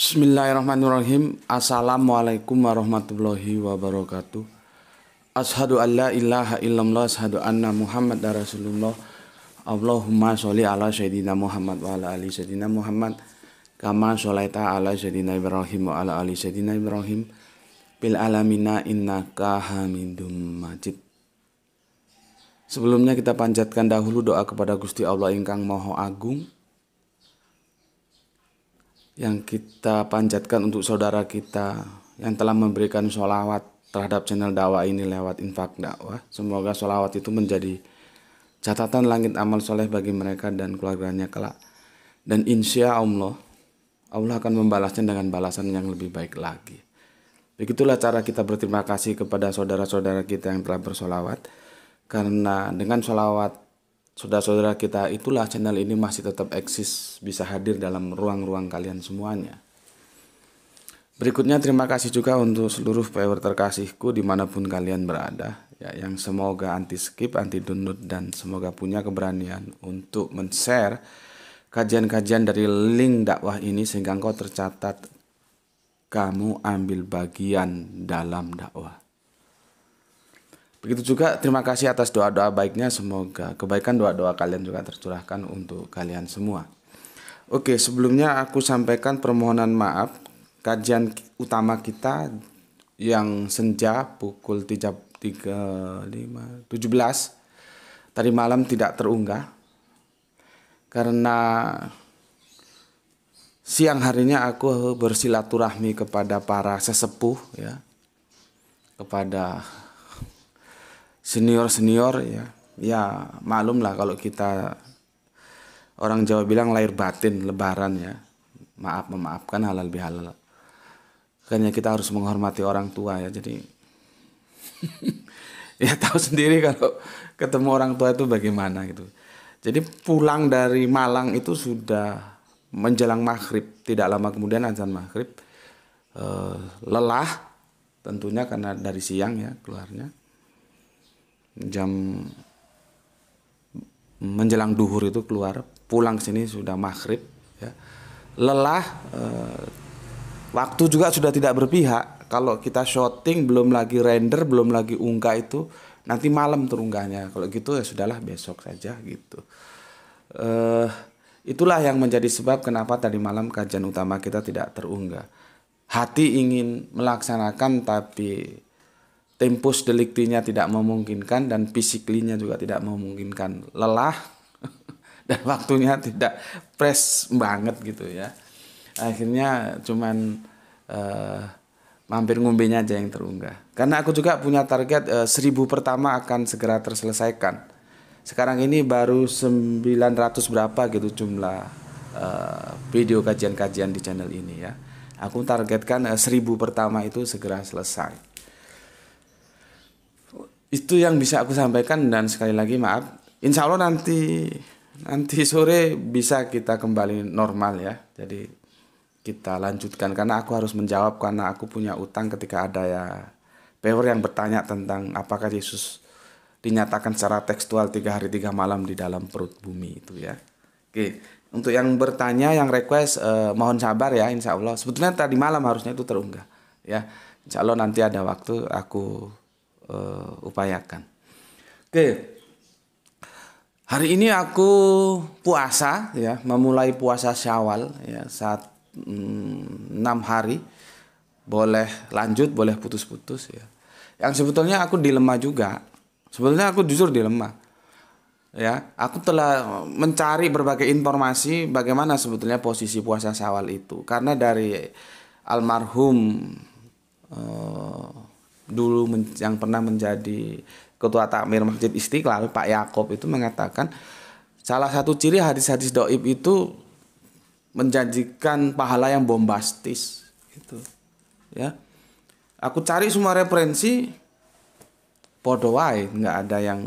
Bismillahirrahmanirrahim. Assalamualaikum warahmatullahi wabarakatuh. Ashadu an la ilaha illallah ashadu anna Muhammad Rasulullah. Allahumma sholli ala sayyidina Muhammad wa ala ali sayyidina Muhammad kama sholaita ala sayyidina Ibrahim wa ala ali sayyidina Ibrahim bil alamina inna Hamidum Majid. Sebelumnya kita panjatkan dahulu doa kepada Gusti Allah ingkang Maha Agung yang kita panjatkan untuk saudara kita yang telah memberikan sholawat terhadap channel dakwah ini lewat infak dakwah. Semoga sholawat itu menjadi catatan langit amal soleh bagi mereka dan keluarganya kelak. Dan insya Allah, Allah akan membalasnya dengan balasan yang lebih baik lagi. Begitulah cara kita berterima kasih kepada saudara-saudara kita yang telah bersolawat. Karena dengan solawat saudara-saudara kita itulah channel ini masih tetap eksis bisa hadir dalam ruang-ruang kalian semuanya. Berikutnya terima kasih juga untuk seluruh viewer terkasihku dimanapun kalian berada ya yang semoga anti skip, anti download dan semoga punya keberanian untuk men-share kajian-kajian dari link dakwah ini sehingga engkau tercatat kamu ambil bagian dalam dakwah. Begitu juga terima kasih atas doa-doa baiknya. Semoga kebaikan doa-doa kalian juga tercurahkan untuk kalian semua. Oke, sebelumnya aku sampaikan permohonan maaf kajian utama kita yang senja pukul 3, 3 5, 17 tadi malam tidak terunggah karena siang harinya aku bersilaturahmi kepada para sesepuh ya kepada senior-senior ya. Ya, maklum lah kalau kita orang Jawa bilang lahir batin lebaran ya. Maaf memaafkan halal bihalal. ya kita harus menghormati orang tua ya. Jadi ya tahu sendiri kalau ketemu orang tua itu bagaimana gitu. Jadi pulang dari Malang itu sudah menjelang maghrib, tidak lama kemudian azan maghrib, e, lelah tentunya karena dari siang ya keluarnya jam menjelang duhur itu keluar pulang ke sini sudah maghrib ya. lelah eh, waktu juga sudah tidak berpihak kalau kita shooting belum lagi render belum lagi unggah itu nanti malam terunggahnya kalau gitu ya sudahlah besok saja gitu eh, itulah yang menjadi sebab kenapa tadi malam kajian utama kita tidak terunggah hati ingin melaksanakan tapi tempus deliktinya tidak memungkinkan dan fisiklinya juga tidak memungkinkan lelah dan waktunya tidak fresh banget gitu ya akhirnya cuman uh, mampir ngumbinya aja yang terunggah karena aku juga punya target uh, seribu pertama akan segera terselesaikan sekarang ini baru 900 berapa gitu jumlah uh, video kajian-kajian di channel ini ya aku targetkan uh, seribu pertama itu segera selesai itu yang bisa aku sampaikan dan sekali lagi maaf insya Allah nanti nanti sore bisa kita kembali normal ya jadi kita lanjutkan karena aku harus menjawab karena aku punya utang ketika ada ya pewer yang bertanya tentang apakah Yesus dinyatakan secara tekstual tiga hari tiga malam di dalam perut bumi itu ya oke untuk yang bertanya yang request eh, mohon sabar ya insya Allah sebetulnya tadi malam harusnya itu terunggah ya insya Allah nanti ada waktu aku uh, upayakan. Oke. Hari ini aku puasa ya, memulai puasa Syawal ya saat mm, enam hari. Boleh lanjut, boleh putus-putus ya. Yang sebetulnya aku dilema juga. Sebetulnya aku jujur dilema. Ya, aku telah mencari berbagai informasi bagaimana sebetulnya posisi puasa Syawal itu karena dari almarhum eh, dulu men, yang pernah menjadi ketua takmir masjid istiqlal Pak Yakob itu mengatakan salah satu ciri hadis-hadis doib itu menjanjikan pahala yang bombastis itu ya aku cari semua referensi podoai nggak ada yang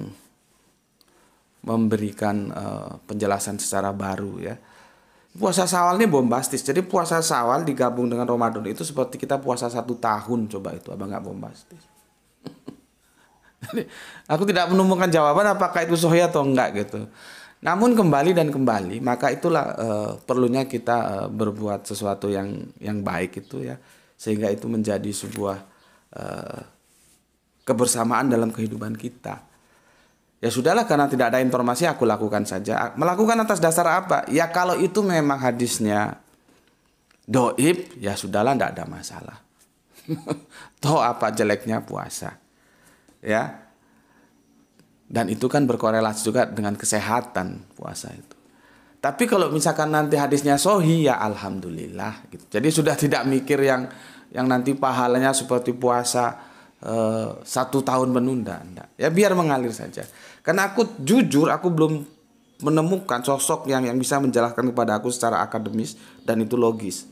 memberikan uh, penjelasan secara baru ya Puasa Sawal ini bombastis. Jadi puasa Sawal digabung dengan Ramadan itu seperti kita puasa satu tahun coba itu, abang nggak bombastis. aku tidak menemukan jawaban apakah itu sohi atau enggak gitu. Namun kembali dan kembali, maka itulah uh, perlunya kita uh, berbuat sesuatu yang yang baik itu ya, sehingga itu menjadi sebuah uh, kebersamaan dalam kehidupan kita Ya sudahlah karena tidak ada informasi aku lakukan saja. Melakukan atas dasar apa? Ya kalau itu memang hadisnya doib, ya sudahlah tidak ada masalah. Toh apa jeleknya puasa. Ya. Dan itu kan berkorelasi juga dengan kesehatan puasa itu. Tapi kalau misalkan nanti hadisnya sohi ya alhamdulillah gitu. Jadi sudah tidak mikir yang yang nanti pahalanya seperti puasa eh, satu tahun menunda, enggak. Ya biar mengalir saja. Karena aku jujur aku belum menemukan sosok yang yang bisa menjelaskan kepada aku secara akademis dan itu logis.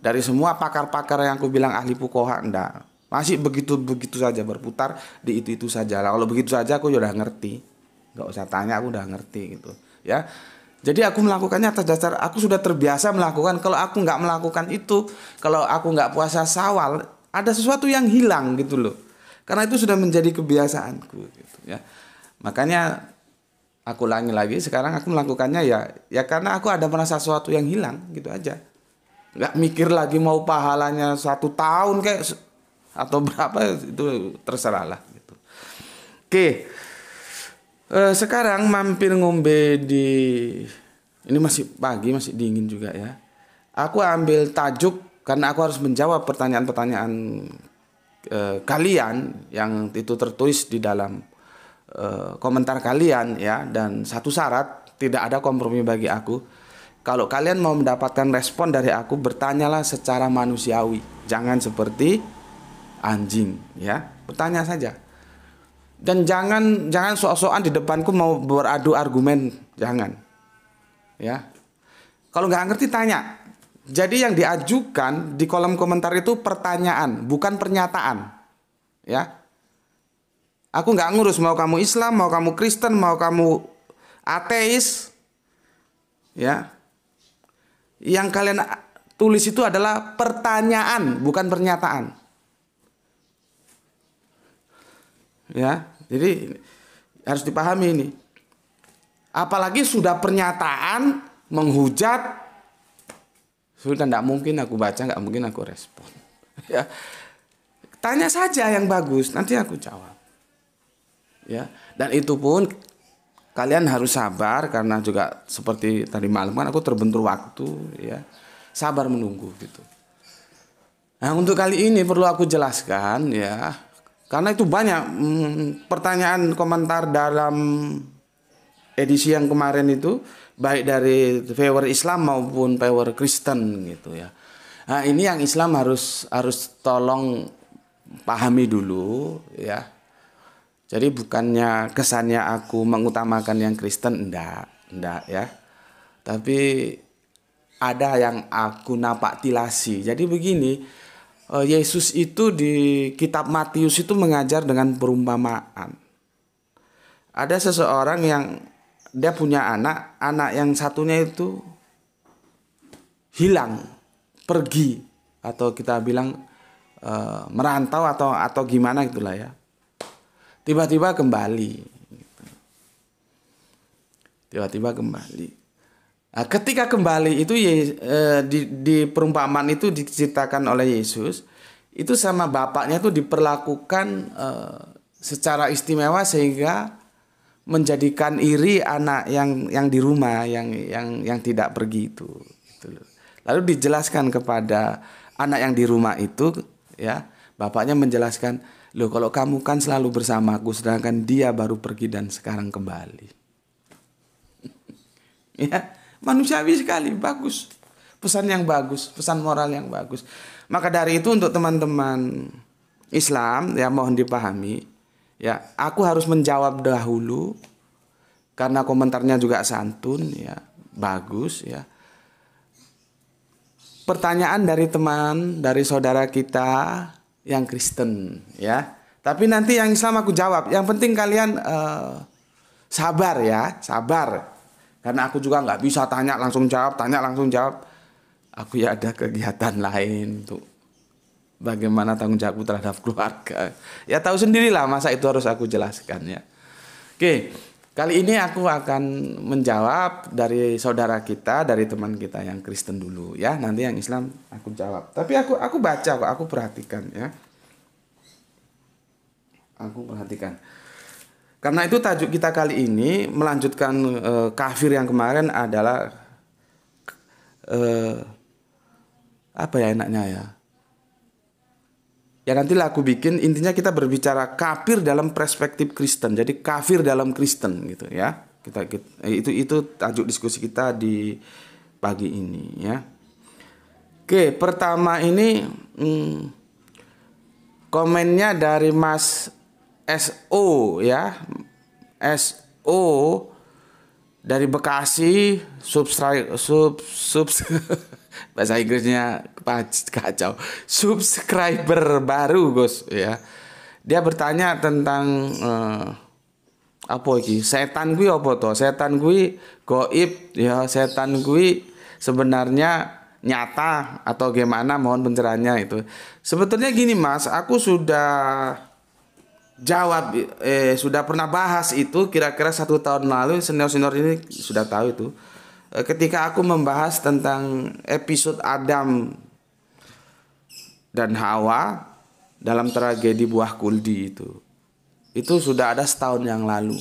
Dari semua pakar-pakar yang aku bilang ahli pukoha enggak. Masih begitu-begitu saja berputar di itu-itu saja. Nah, kalau begitu saja aku sudah ya ngerti. nggak usah tanya aku udah ngerti gitu, ya. Jadi aku melakukannya atas dasar aku sudah terbiasa melakukan. Kalau aku nggak melakukan itu, kalau aku nggak puasa sawal, ada sesuatu yang hilang gitu loh. Karena itu sudah menjadi kebiasaanku gitu ya. Makanya aku ulangi lagi sekarang aku melakukannya ya ya karena aku ada merasa sesuatu yang hilang gitu aja. Nggak mikir lagi mau pahalanya satu tahun kayak atau berapa itu terserah lah gitu. Oke. Eh, sekarang mampir ngombe di ini masih pagi masih dingin juga ya. Aku ambil tajuk karena aku harus menjawab pertanyaan-pertanyaan eh, kalian yang itu tertulis di dalam Eh, komentar kalian ya dan satu syarat tidak ada kompromi bagi aku. Kalau kalian mau mendapatkan respon dari aku bertanyalah secara manusiawi. Jangan seperti anjing ya. Bertanya saja. Dan jangan jangan sok-sokan di depanku mau beradu argumen, jangan. Ya. Kalau nggak ngerti tanya. Jadi yang diajukan di kolom komentar itu pertanyaan, bukan pernyataan. Ya, Aku nggak ngurus mau kamu Islam, mau kamu Kristen, mau kamu ateis. Ya. Yang kalian tulis itu adalah pertanyaan, bukan pernyataan. Ya, jadi harus dipahami ini. Apalagi sudah pernyataan menghujat sudah tidak mungkin aku baca, nggak mungkin aku respon. Ya. Tanya saja yang bagus, nanti aku jawab ya dan itu pun kalian harus sabar karena juga seperti tadi malam kan aku terbentur waktu ya sabar menunggu gitu nah untuk kali ini perlu aku jelaskan ya karena itu banyak hmm, pertanyaan komentar dalam edisi yang kemarin itu baik dari viewer Islam maupun viewer Kristen gitu ya nah ini yang Islam harus harus tolong pahami dulu ya jadi bukannya kesannya aku mengutamakan yang Kristen, enggak, enggak ya. Tapi ada yang aku napak tilasi. Jadi begini, eh, Yesus itu di kitab Matius itu mengajar dengan perumpamaan. Ada seseorang yang dia punya anak, anak yang satunya itu hilang, pergi atau kita bilang e, merantau atau atau gimana gitulah ya tiba-tiba kembali. Tiba-tiba kembali. Nah, ketika kembali itu eh, di, di perumpamaan itu diceritakan oleh Yesus itu sama bapaknya itu diperlakukan eh, secara istimewa sehingga menjadikan iri anak yang yang di rumah yang yang yang tidak pergi itu gitu lalu dijelaskan kepada anak yang di rumah itu ya bapaknya menjelaskan Loh kalau kamu kan selalu bersamaku sedangkan dia baru pergi dan sekarang kembali. ya, manusiawi sekali, bagus. Pesan yang bagus, pesan moral yang bagus. Maka dari itu untuk teman-teman Islam ya mohon dipahami ya aku harus menjawab dahulu karena komentarnya juga santun ya bagus ya pertanyaan dari teman dari saudara kita yang Kristen ya. Tapi nanti yang Islam aku jawab. Yang penting kalian uh, sabar ya, sabar. Karena aku juga nggak bisa tanya langsung jawab, tanya langsung jawab. Aku ya ada kegiatan lain untuk bagaimana tanggung jawabku terhadap keluarga. Ya tahu sendirilah masa itu harus aku jelaskan ya. Oke. Kali ini aku akan menjawab dari saudara kita, dari teman kita yang Kristen dulu ya. Nanti yang Islam aku jawab. Tapi aku aku baca kok, aku perhatikan ya. Aku perhatikan. Karena itu tajuk kita kali ini melanjutkan e, kafir yang kemarin adalah e, apa ya enaknya ya? Ya nantilah aku bikin intinya kita berbicara kafir dalam perspektif Kristen. Jadi kafir dalam Kristen gitu ya. Kita, kita eh, itu itu tajuk diskusi kita di pagi ini ya. Oke, pertama ini hmm, komennya dari Mas SO ya. SO dari Bekasi subscribe sub sub bahasa Inggrisnya kacau subscriber baru Gus ya dia bertanya tentang eh, apa iki setan gue apa tuh setan gue goib ya setan gue sebenarnya nyata atau gimana mohon pencerahannya itu sebetulnya gini mas aku sudah jawab eh, sudah pernah bahas itu kira-kira satu tahun lalu senior senior ini sudah tahu itu Eh, ketika aku membahas tentang episode Adam dan Hawa dalam tragedi buah kuldi itu. Itu sudah ada setahun yang lalu.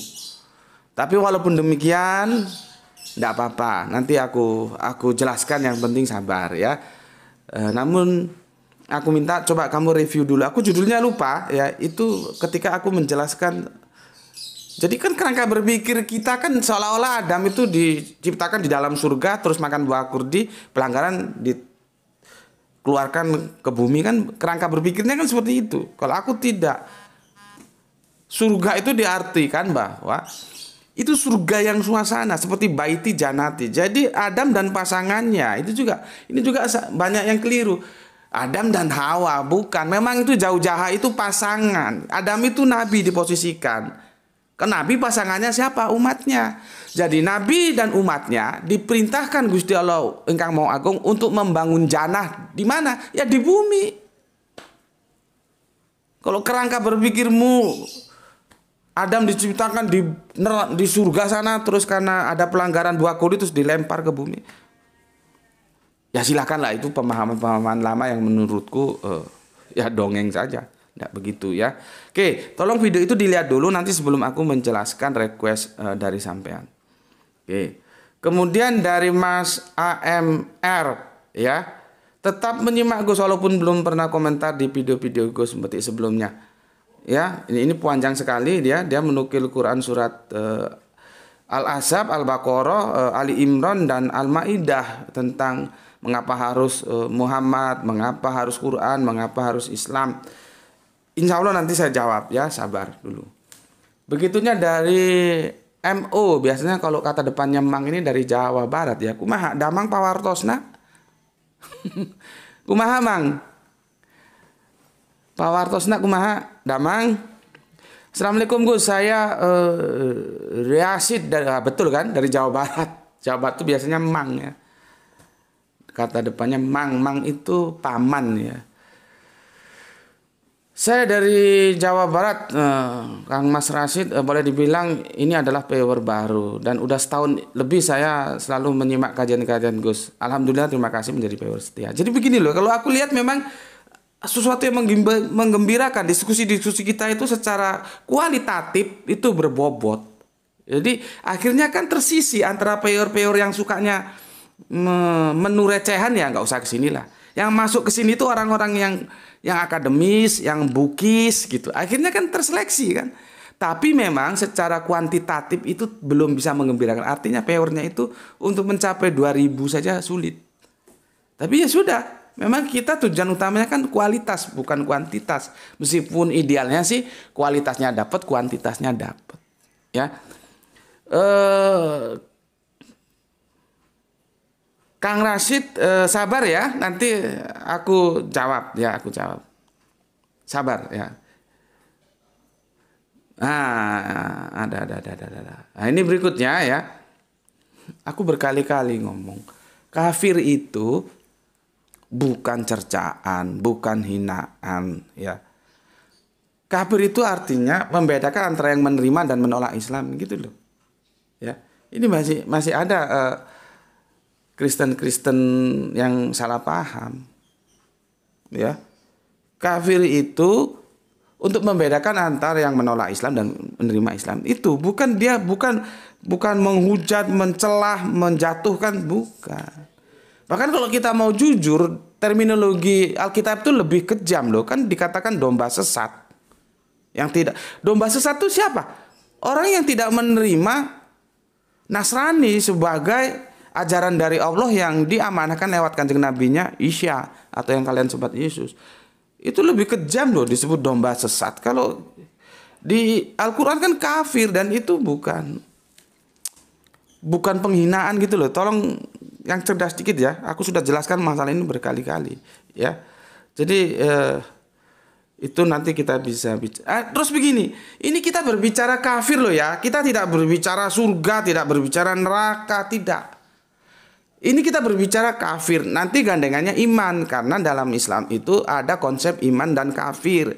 Tapi walaupun demikian tidak apa-apa. Nanti aku aku jelaskan yang penting sabar ya. E, namun aku minta coba kamu review dulu. Aku judulnya lupa ya. Itu ketika aku menjelaskan jadi kan kerangka berpikir kita kan seolah-olah Adam itu diciptakan di dalam surga terus makan buah kurdi, pelanggaran dikeluarkan ke bumi kan kerangka berpikirnya kan seperti itu. Kalau aku tidak surga itu diartikan bahwa itu surga yang suasana seperti baiti janati. Jadi Adam dan pasangannya itu juga ini juga banyak yang keliru. Adam dan Hawa bukan. Memang itu jauh jaha itu pasangan. Adam itu nabi diposisikan. Nabi pasangannya siapa? Umatnya. Jadi Nabi dan umatnya diperintahkan Gusti Allah engkang mau agung untuk membangun janah di mana? Ya di bumi. Kalau kerangka berpikirmu Adam diciptakan di di surga sana terus karena ada pelanggaran buah kuli terus dilempar ke bumi. Ya silahkanlah itu pemahaman-pemahaman lama yang menurutku eh, ya dongeng saja. Tidak begitu ya. Oke, tolong video itu dilihat dulu nanti sebelum aku menjelaskan request uh, dari sampean. Oke. Kemudian dari Mas AMR ya. Tetap menyimak Gus walaupun belum pernah komentar di video-video Gus seperti sebelumnya. Ya, ini ini panjang sekali dia. Dia menukil Quran surat uh, Al-Ahzab, Al-Baqarah, uh, Ali Imran dan Al-Maidah tentang mengapa harus Muhammad, mengapa harus Quran, mengapa harus Islam. Insya Allah nanti saya jawab ya, sabar dulu. Begitunya dari MO biasanya kalau kata depannya Mang ini dari Jawa Barat ya. Kumaha Damang Pawartosna? kumaha Mang? Pawartosna kumaha Damang? Assalamualaikum Gus, saya uh, eh, Riasid dari uh, betul kan dari Jawa Barat. Jawa Barat itu biasanya Mang ya. Kata depannya Mang, Mang itu paman ya. Saya dari Jawa Barat, eh, Kang Mas Rashid, eh, boleh dibilang ini adalah power baru dan udah setahun lebih saya selalu menyimak kajian-kajian Gus. Alhamdulillah terima kasih menjadi power setia. Jadi begini loh, kalau aku lihat memang sesuatu yang menggembirakan diskusi-diskusi kita itu secara kualitatif itu berbobot. Jadi akhirnya kan tersisi antara peor-peor yang sukanya me menu recehan ya nggak usah kesinilah. lah yang masuk ke sini itu orang-orang yang yang akademis, yang bukis gitu. Akhirnya kan terseleksi kan. Tapi memang secara kuantitatif itu belum bisa mengembirakan. Artinya powernya itu untuk mencapai 2000 saja sulit. Tapi ya sudah, memang kita tujuan utamanya kan kualitas bukan kuantitas. Meskipun idealnya sih kualitasnya dapat, kuantitasnya dapat. Ya. Eh Kang Rashid eh, sabar ya, nanti aku jawab ya, aku jawab. Sabar ya. Ah, ada ada ada ada ada. Nah, ini berikutnya ya. Aku berkali-kali ngomong, kafir itu bukan cercaan, bukan hinaan ya. Kafir itu artinya membedakan antara yang menerima dan menolak Islam gitu loh. Ya. Ini masih masih ada eh, Kristen-Kristen yang salah paham. Ya. Kafir itu untuk membedakan antara yang menolak Islam dan menerima Islam. Itu bukan dia bukan bukan menghujat, mencelah, menjatuhkan bukan. Bahkan kalau kita mau jujur, terminologi Alkitab itu lebih kejam loh, kan dikatakan domba sesat. Yang tidak domba sesat itu siapa? Orang yang tidak menerima Nasrani sebagai ajaran dari Allah yang diamanahkan lewat kanjeng nabinya Isya atau yang kalian sebut Yesus itu lebih kejam loh disebut domba sesat kalau di Al-Quran kan kafir dan itu bukan bukan penghinaan gitu loh tolong yang cerdas sedikit ya aku sudah jelaskan masalah ini berkali-kali ya jadi eh, itu nanti kita bisa bicara. Eh, terus begini, ini kita berbicara kafir loh ya. Kita tidak berbicara surga, tidak berbicara neraka, tidak. Ini kita berbicara kafir, nanti gandengannya iman karena dalam Islam itu ada konsep iman dan kafir.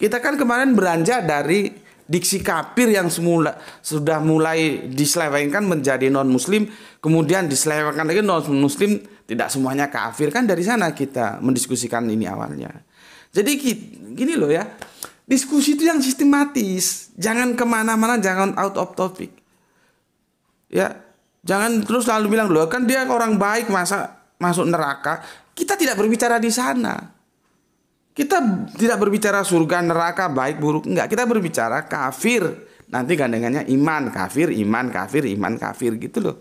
Kita kan kemarin beranjak dari diksi kafir yang semula sudah mulai diselewengkan menjadi non muslim, kemudian diselewengkan lagi non muslim tidak semuanya kafir kan dari sana kita mendiskusikan ini awalnya. Jadi gini loh ya, diskusi itu yang sistematis, jangan kemana-mana, jangan out of topic. Ya, Jangan terus selalu bilang loh kan dia orang baik masa masuk neraka. Kita tidak berbicara di sana. Kita tidak berbicara surga neraka baik buruk enggak. Kita berbicara kafir. Nanti gandengannya iman kafir iman kafir iman kafir gitu loh.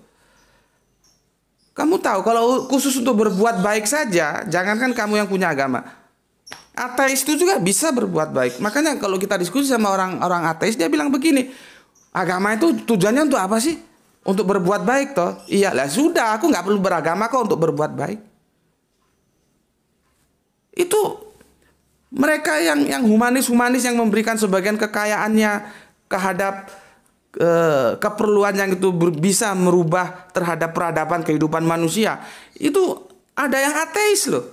Kamu tahu kalau khusus untuk berbuat baik saja, jangankan kamu yang punya agama. Ateis itu juga bisa berbuat baik. Makanya kalau kita diskusi sama orang-orang ateis dia bilang begini, agama itu tujuannya untuk apa sih? Untuk berbuat baik toh? Iya, lah sudah aku nggak perlu beragama kok untuk berbuat baik. Itu mereka yang yang humanis-humanis yang memberikan sebagian kekayaannya kehadap eh, keperluan yang itu ber, bisa merubah terhadap peradaban kehidupan manusia. Itu ada yang ateis loh.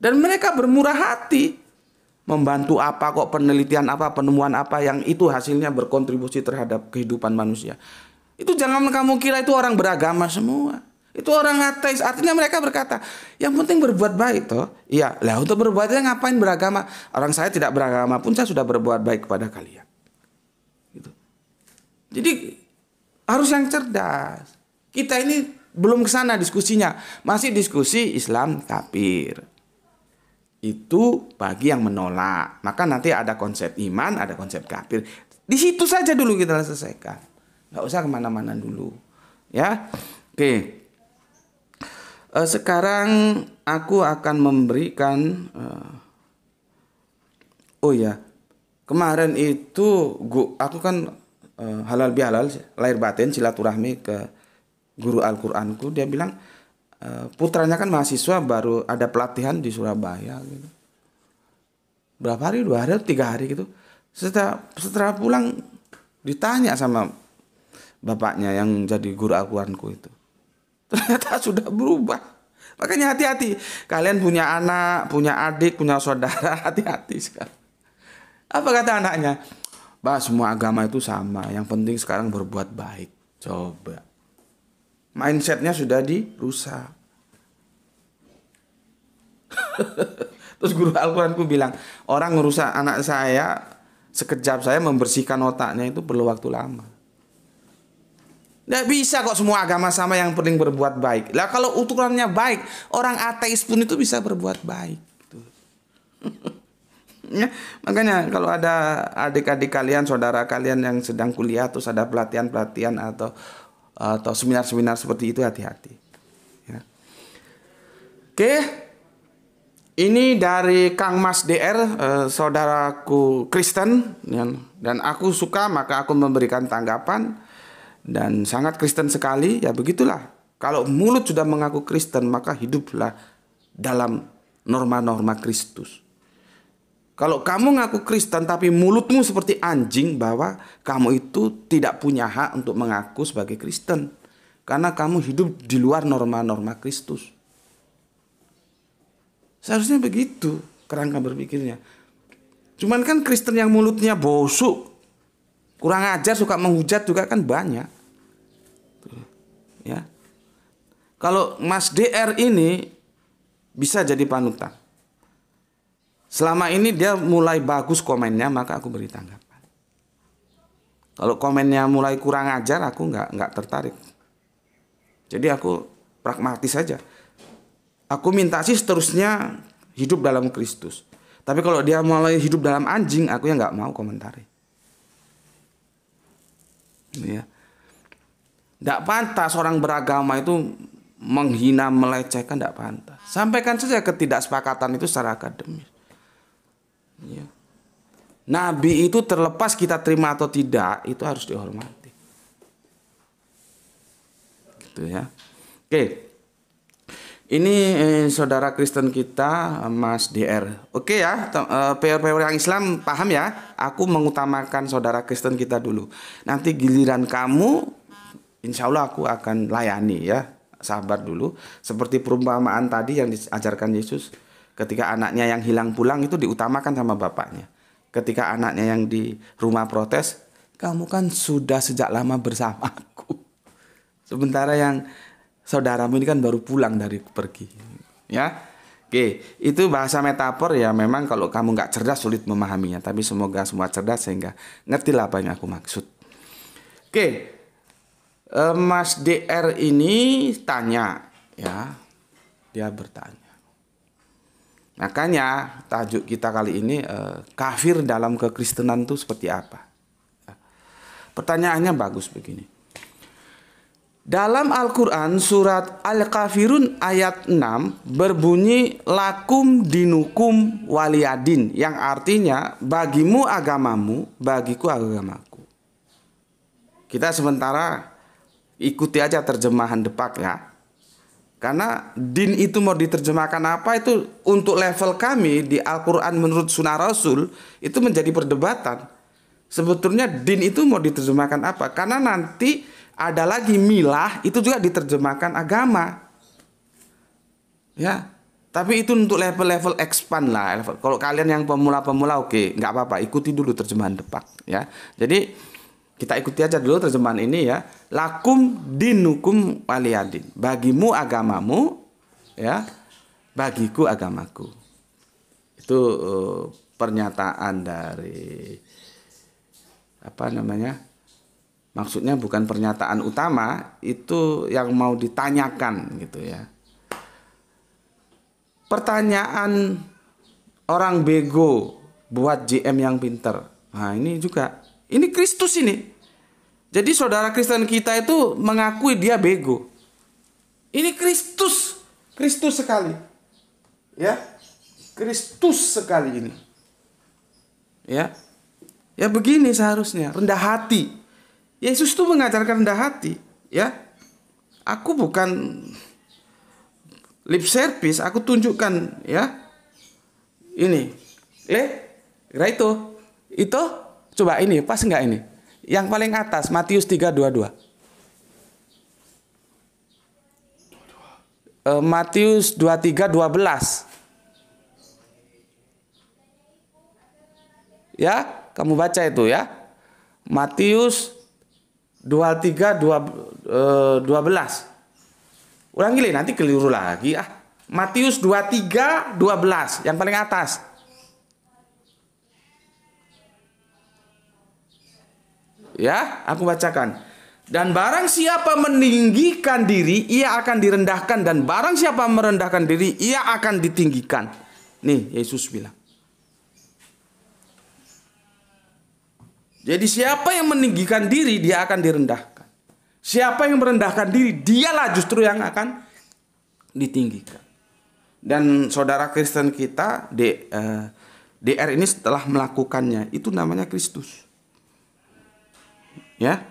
Dan mereka bermurah hati membantu apa kok penelitian apa penemuan apa yang itu hasilnya berkontribusi terhadap kehidupan manusia itu jangan kamu kira itu orang beragama semua. Itu orang ateis. Artinya mereka berkata, yang penting berbuat baik toh. Iya, lah untuk berbuat baik ngapain beragama? Orang saya tidak beragama pun saya sudah berbuat baik kepada kalian. Gitu. Jadi harus yang cerdas. Kita ini belum ke sana diskusinya. Masih diskusi Islam kafir. Itu bagi yang menolak. Maka nanti ada konsep iman, ada konsep kafir. Di situ saja dulu kita selesaikan nggak usah kemana-mana dulu ya oke okay. uh, eh, sekarang aku akan memberikan uh, oh ya kemarin itu gua aku kan uh, halal bihalal lahir batin silaturahmi ke guru Al-Qur'anku dia bilang uh, putranya kan mahasiswa baru ada pelatihan di Surabaya gitu. Berapa hari? Dua hari, tiga hari gitu. Setelah setelah pulang ditanya sama bapaknya yang jadi guru al itu. Ternyata sudah berubah. Makanya hati-hati. Kalian punya anak, punya adik, punya saudara, hati-hati sekarang. Apa kata anaknya? Bah, semua agama itu sama. Yang penting sekarang berbuat baik. Coba. Mindsetnya sudah dirusak. Terus guru al bilang, orang ngerusak anak saya, sekejap saya membersihkan otaknya itu perlu waktu lama. Tidak bisa kok semua agama sama yang penting berbuat baik. Lah kalau ukurannya baik, orang ateis pun itu bisa berbuat baik. Gitu. ya, makanya kalau ada adik-adik kalian, saudara kalian yang sedang kuliah terus ada pelatihan-pelatihan atau atau seminar-seminar seperti itu hati-hati. Ya. Oke, ini dari Kang Mas DR, eh, saudaraku Kristen, ya. dan aku suka maka aku memberikan tanggapan dan sangat Kristen sekali, ya begitulah. Kalau mulut sudah mengaku Kristen, maka hiduplah dalam norma-norma Kristus. Kalau kamu ngaku Kristen tapi mulutmu seperti anjing bahwa kamu itu tidak punya hak untuk mengaku sebagai Kristen. Karena kamu hidup di luar norma-norma Kristus. Seharusnya begitu kerangka berpikirnya. Cuman kan Kristen yang mulutnya bosuk, kurang ajar, suka menghujat juga kan banyak ya. Kalau Mas DR ini bisa jadi panutan. Selama ini dia mulai bagus komennya, maka aku beri tanggapan. Kalau komennya mulai kurang ajar, aku nggak nggak tertarik. Jadi aku pragmatis saja. Aku minta sih seterusnya hidup dalam Kristus. Tapi kalau dia mulai hidup dalam anjing, aku ya nggak mau komentari. Ya. Tidak pantas orang beragama itu menghina, melecehkan, tidak pantas. Sampaikan saja ketidaksepakatan itu secara akademis. Ya. Nabi itu terlepas kita terima atau tidak, itu harus dihormati. Gitu ya. Oke. Ini eh, saudara Kristen kita Mas DR. Oke ya, eh, pr yang Islam paham ya. Aku mengutamakan saudara Kristen kita dulu. Nanti giliran kamu insya Allah aku akan layani ya sabar dulu seperti perumpamaan tadi yang diajarkan Yesus ketika anaknya yang hilang pulang itu diutamakan sama bapaknya ketika anaknya yang di rumah protes kamu kan sudah sejak lama bersamaku sementara yang saudaramu ini kan baru pulang dari pergi ya Oke, itu bahasa metafor ya. Memang kalau kamu nggak cerdas sulit memahaminya. Tapi semoga semua cerdas sehingga ngertilah apa yang aku maksud. Oke, eh, Mas DR ini tanya ya dia bertanya makanya tajuk kita kali ini eh, kafir dalam kekristenan itu seperti apa ya. pertanyaannya bagus begini dalam Al-Quran surat Al-Kafirun ayat 6 berbunyi lakum dinukum waliyadin yang artinya bagimu agamamu, bagiku agamaku. Kita sementara Ikuti aja terjemahan depak ya. Karena din itu mau diterjemahkan apa itu untuk level kami di Al-Quran menurut sunnah Rasul itu menjadi perdebatan. Sebetulnya din itu mau diterjemahkan apa? Karena nanti ada lagi milah itu juga diterjemahkan agama. Ya, tapi itu untuk level-level expand lah. Level. Kalau kalian yang pemula-pemula oke, okay, nggak apa-apa, ikuti dulu terjemahan depak ya. Jadi kita ikuti aja dulu terjemahan ini ya. Lakum dinukum waliyadin. Bagimu agamamu ya. Bagiku agamaku. Itu uh, pernyataan dari apa namanya? Maksudnya bukan pernyataan utama, itu yang mau ditanyakan gitu ya. Pertanyaan orang bego buat GM yang pinter. Nah, ini juga ini Kristus ini. Jadi saudara Kristen kita itu mengakui dia bego. Ini Kristus, Kristus sekali. Ya. Kristus sekali ini. Ya. Ya begini seharusnya, rendah hati. Yesus itu mengajarkan rendah hati, ya. Aku bukan lip service, aku tunjukkan ya. Ini. Eh, itu. Itu Coba ini pas nggak ini? Yang paling atas Matius 3:22. e, eh, Matius 23:12. Ya, kamu baca itu ya. Matius 23 2, 12. Ulangi lagi nanti keliru lagi ah. Matius 23 12 yang paling atas. Ya, aku bacakan. Dan barang siapa meninggikan diri, ia akan direndahkan. Dan barang siapa merendahkan diri, ia akan ditinggikan. Nih, Yesus bilang. Jadi siapa yang meninggikan diri, dia akan direndahkan. Siapa yang merendahkan diri, dialah justru yang akan ditinggikan. Dan saudara Kristen kita, DR eh, ini setelah melakukannya, itu namanya Kristus ya.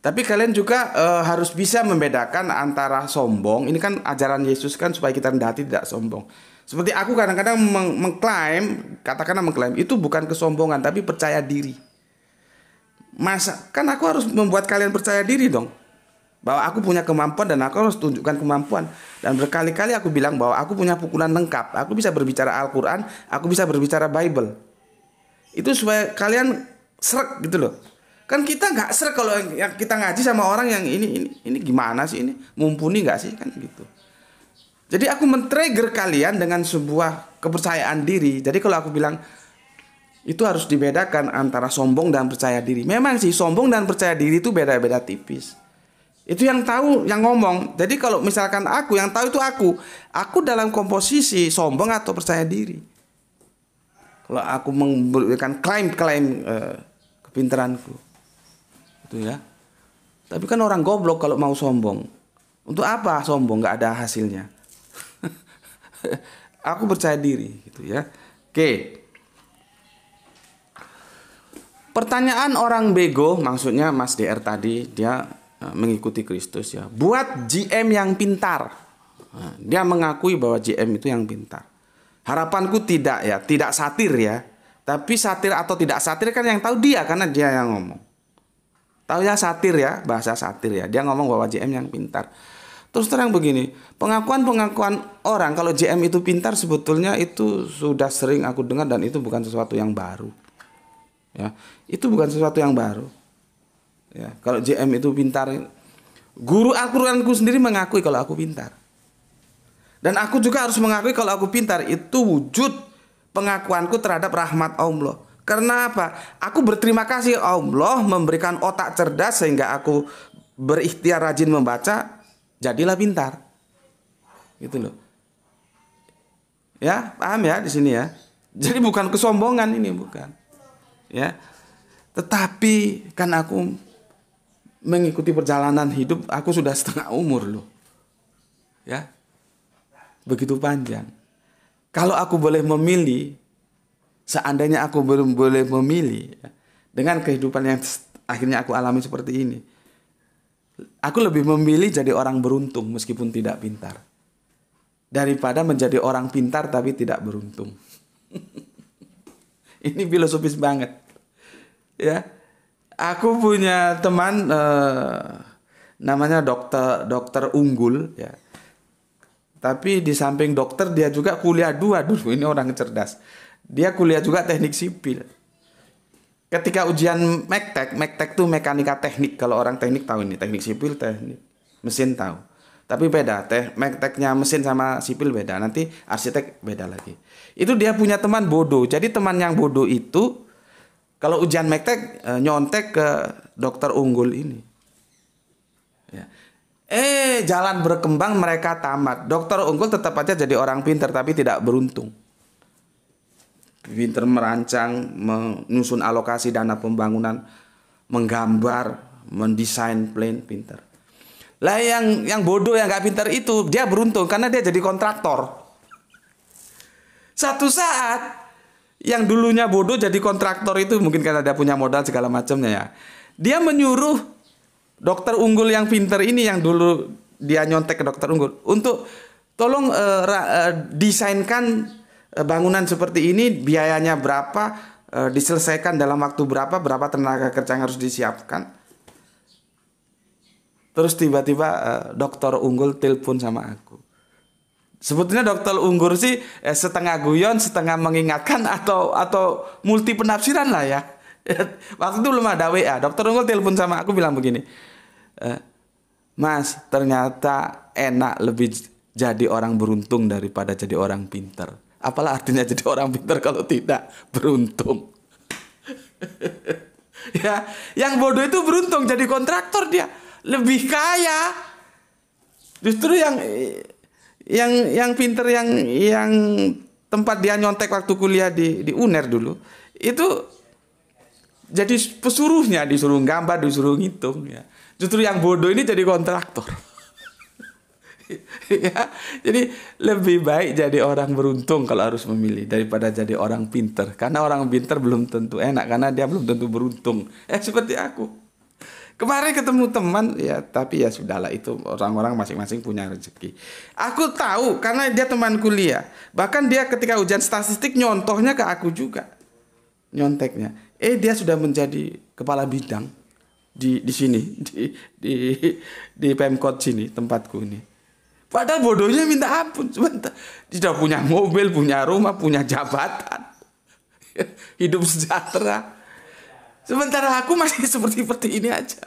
Tapi kalian juga e, harus bisa membedakan antara sombong. Ini kan ajaran Yesus kan supaya kita rendah hati tidak sombong. Seperti aku kadang-kadang meng mengklaim, katakanlah mengklaim itu bukan kesombongan tapi percaya diri. Masa kan aku harus membuat kalian percaya diri dong bahwa aku punya kemampuan dan aku harus tunjukkan kemampuan dan berkali-kali aku bilang bahwa aku punya pukulan lengkap aku bisa berbicara Al-Quran aku bisa berbicara Bible itu supaya kalian serak gitu loh kan kita nggak ser kalau yang kita ngaji sama orang yang ini ini ini gimana sih ini mumpuni nggak sih kan gitu jadi aku men-trigger kalian dengan sebuah kepercayaan diri jadi kalau aku bilang itu harus dibedakan antara sombong dan percaya diri memang sih sombong dan percaya diri itu beda-beda tipis itu yang tahu yang ngomong jadi kalau misalkan aku yang tahu itu aku aku dalam komposisi sombong atau percaya diri kalau aku memberikan klaim-klaim uh, kepintaranku itu ya. Tapi kan orang goblok kalau mau sombong. Untuk apa sombong Gak ada hasilnya? Aku percaya diri gitu ya. Oke. Pertanyaan orang bego, maksudnya Mas DR tadi dia eh, mengikuti Kristus ya. Buat GM yang pintar. Nah, dia mengakui bahwa GM itu yang pintar. Harapanku tidak ya, tidak satir ya. Tapi satir atau tidak satir kan yang tahu dia karena dia yang ngomong. Tahu ya satir ya, bahasa satir ya. Dia ngomong bahwa JM yang pintar. Terus terang begini, pengakuan-pengakuan orang kalau JM itu pintar sebetulnya itu sudah sering aku dengar dan itu bukan sesuatu yang baru. Ya, itu bukan sesuatu yang baru. Ya, kalau JM itu pintar, guru Al-Qur'anku sendiri mengakui kalau aku pintar. Dan aku juga harus mengakui kalau aku pintar itu wujud pengakuanku terhadap rahmat Allah. Karena apa? Aku berterima kasih Allah memberikan otak cerdas sehingga aku berikhtiar rajin membaca, jadilah pintar. Gitu loh. Ya, paham ya di sini ya. Jadi bukan kesombongan ini bukan. Ya. Tetapi kan aku mengikuti perjalanan hidup aku sudah setengah umur loh. Ya. Begitu panjang. Kalau aku boleh memilih seandainya aku belum boleh memilih ya, dengan kehidupan yang akhirnya aku alami seperti ini aku lebih memilih jadi orang beruntung meskipun tidak pintar daripada menjadi orang pintar tapi tidak beruntung ini filosofis banget ya aku punya teman eh, namanya dokter dokter unggul ya tapi di samping dokter dia juga kuliah dua dulu ini orang cerdas dia kuliah juga teknik sipil. Ketika ujian Mektek, Mektek tuh mekanika teknik. Kalau orang teknik tahu ini, teknik sipil, teknik mesin tahu. Tapi beda, teh Mekteknya mesin sama sipil beda. Nanti arsitek beda lagi. Itu dia punya teman bodoh. Jadi teman yang bodoh itu kalau ujian Mektek eh, nyontek ke dokter unggul ini. Ya. Eh, jalan berkembang mereka tamat. Dokter unggul tetap aja jadi orang pintar, tapi tidak beruntung pinter merancang, menyusun alokasi dana pembangunan, menggambar, mendesain plan pinter. Lah yang yang bodoh yang gak pinter itu dia beruntung karena dia jadi kontraktor. Satu saat yang dulunya bodoh jadi kontraktor itu mungkin karena dia punya modal segala macamnya ya. Dia menyuruh dokter unggul yang pinter ini yang dulu dia nyontek ke dokter unggul untuk tolong uh, uh, desainkan Eh, bangunan seperti ini biayanya berapa, eh, diselesaikan dalam waktu berapa, berapa tenaga kerja yang harus disiapkan. Terus tiba-tiba eh, dokter unggul telepon sama aku. Sebetulnya dokter unggul sih setengah guyon, setengah mengingatkan atau atau multi penafsiran lah ya. Waktu itu belum ada WA. Dokter unggul telepon sama aku bilang begini. Mas, ternyata enak lebih jadi orang beruntung daripada jadi orang pinter. Apalah artinya jadi orang pintar kalau tidak beruntung. ya, yang bodoh itu beruntung jadi kontraktor dia lebih kaya. Justru yang yang yang pinter yang yang tempat dia nyontek waktu kuliah di di UNER dulu itu jadi pesuruhnya disuruh gambar disuruh ngitung ya justru yang bodoh ini jadi kontraktor ya. Jadi lebih baik jadi orang beruntung kalau harus memilih daripada jadi orang pinter. Karena orang pinter belum tentu enak karena dia belum tentu beruntung. Eh seperti aku. Kemarin ketemu teman ya tapi ya sudahlah itu orang-orang masing-masing punya rezeki. Aku tahu karena dia teman kuliah. Bahkan dia ketika ujian statistik nyontohnya ke aku juga. Nyonteknya. Eh dia sudah menjadi kepala bidang di di sini di di di Pemkot sini tempatku ini Padahal bodohnya minta ampun sebentar. Tidak punya mobil, punya rumah, punya jabatan. Hidup sejahtera. Sementara aku masih seperti seperti ini aja.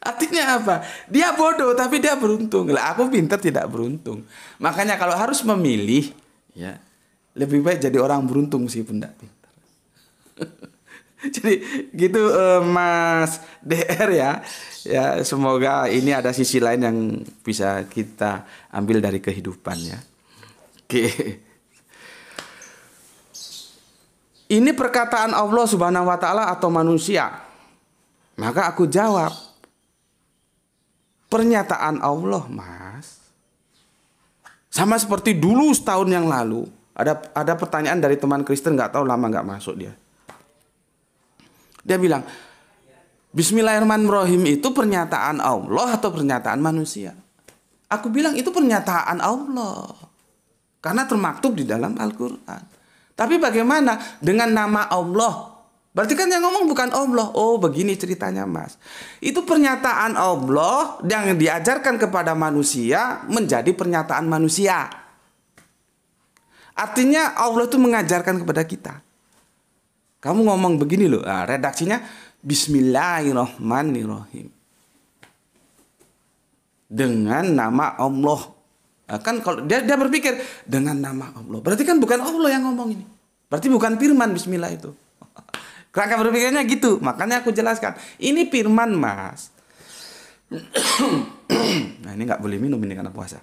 Artinya apa? Dia bodoh tapi dia beruntung. Lah aku pintar tidak beruntung. Makanya kalau harus memilih ya lebih baik jadi orang beruntung sih pun tidak pintar. Jadi gitu uh, Mas DR ya. Ya, semoga ini ada sisi lain yang bisa kita ambil dari kehidupan ya. Oke. Ini perkataan Allah Subhanahu wa taala atau manusia? Maka aku jawab, pernyataan Allah, Mas. Sama seperti dulu setahun yang lalu, ada ada pertanyaan dari teman Kristen nggak tahu lama nggak masuk dia. Dia bilang, Bismillahirrahmanirrahim itu pernyataan Allah atau pernyataan manusia? Aku bilang itu pernyataan Allah. Karena termaktub di dalam Al-Quran. Tapi bagaimana dengan nama Allah? Berarti kan yang ngomong bukan Allah. Oh begini ceritanya mas. Itu pernyataan Allah yang diajarkan kepada manusia menjadi pernyataan manusia. Artinya Allah itu mengajarkan kepada kita. Kamu ngomong begini loh. Nah, redaksinya Bismillahirrahmanirrahim. Dengan nama Allah. Nah, kan kalau dia, dia berpikir dengan nama Allah. Berarti kan bukan Allah yang ngomong ini. Berarti bukan firman bismillah itu. Kerangka berpikirnya gitu. Makanya aku jelaskan. Ini firman, Mas. nah, ini gak boleh minum ini karena puasa.